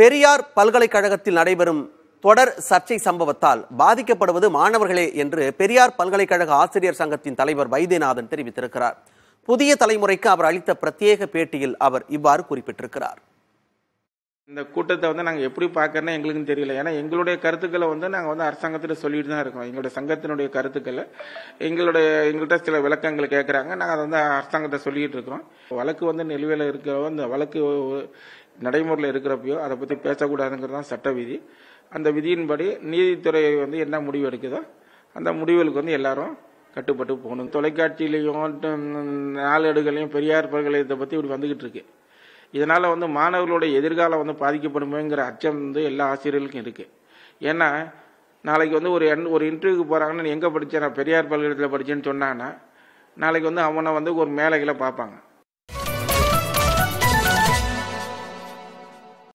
பெரியார் பல்கலைக்கழகத்தில் நடைபெறும் தொடர் சர்ச்சை சம்பவத்தால் பாதிக்கப்படுவது மாணவர்களே என்று பெரியார் பல்கலைக்கழக ஆசிரியர் சங்கத்தின் தலைவர் வைத்தியநாதன் தெரிவித்திருக்கிறார் புதிய தலைமுறைக்கு அவர் அளித்த பிரத்யேக பேட்டியில் அவர் இவ்வாறு குறிப்பிட்டிருக்கிறார் இந்த கூட்டத்தை வந்து நாங்கள் எப்படி பார்க்கறேன்னு எங்களுக்கும் தெரியல ஏன்னா எங்களுடைய கருத்துக்களை வந்து நாங்கள் வந்து அரசாங்கத்தில் சொல்லிட்டு தான் இருக்கோம் எங்களுடைய சங்கத்தினுடைய கருத்துக்களை எங்களுடைய எங்கள்கிட்ட சில விளக்கங்கள் கேட்குறாங்க நாங்கள் அதை வந்து அரசாங்கத்தை சொல்லிகிட்டு இருக்கிறோம் வழக்கு வந்து நிலுவையில் இருக்கிற அந்த வழக்கு நடைமுறையில் இருக்கிறப்பையோ அதை பற்றி பேசக்கூடாதுங்கிறது தான் சட்ட விதி அந்த விதியின்படி நீதித்துறை வந்து என்ன முடிவு எடுக்குதோ அந்த முடிவுகளுக்கு வந்து எல்லாரும் கட்டுப்பட்டு போகணும் தொலைக்காட்சியிலையும் நாளேடுகளையும் பெரியார் பல்கலைக்கழகத்தை பற்றி இப்படி வந்துகிட்டு இருக்கு இதனால் வந்து மாணவர்களுடைய எதிர்காலம் வந்து பாதிக்கப்படுமேங்கிற அச்சம் வந்து எல்லா ஆசிரியர்களுக்கும் இருக்குது ஏன்னா நாளைக்கு வந்து ஒரு என் ஒரு இன்டர்வியூக்கு போகிறாங்கன்னு எங்கே படித்தேன் நான் பெரியார் பல்கலைக்கழகத்தில் படித்தேன்னு சொன்னான்னா நாளைக்கு வந்து அவனை வந்து ஒரு மேலைகளை பார்ப்பாங்க